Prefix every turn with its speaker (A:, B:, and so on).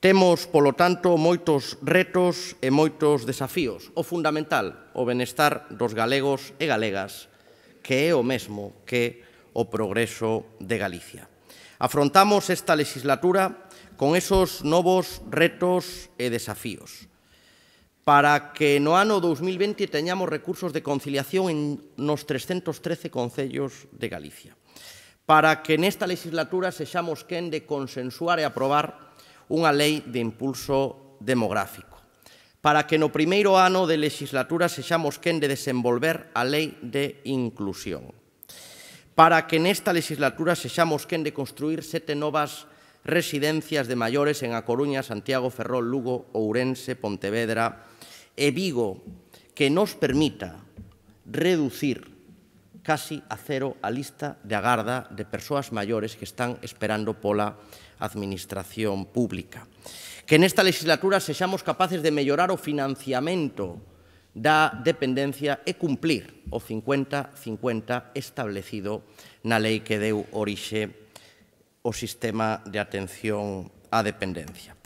A: Temos, polo tanto, moitos retos e moitos desafíos. O fundamental, o benestar dos galegos e galegas, que é o mesmo que o progreso de Galicia. Afrontamos esta legislatura con esos novos retos e desafíos. Para que no ano 2020 teñamos recursos de conciliación en nos 313 concellos de Galicia. Para que nesta legislatura sexamos quen de consensuar e aprobar unha lei de impulso demográfico para que no primeiro ano de legislatura sexamos quen de desenvolver a lei de inclusión, para que nesta legislatura sexamos quen de construir sete novas residencias de maiores en A Coruña, Santiago, Ferrol, Lugo, Ourense, Pontevedra e Vigo, que nos permita reducir casi a cero a lista de agarda de persoas maiores que están esperando pola administración pública. Que nesta legislatura sexamos capaces de mellorar o financiamento da dependencia e cumplir o 50-50 establecido na lei que deu orixe o sistema de atención á dependencia.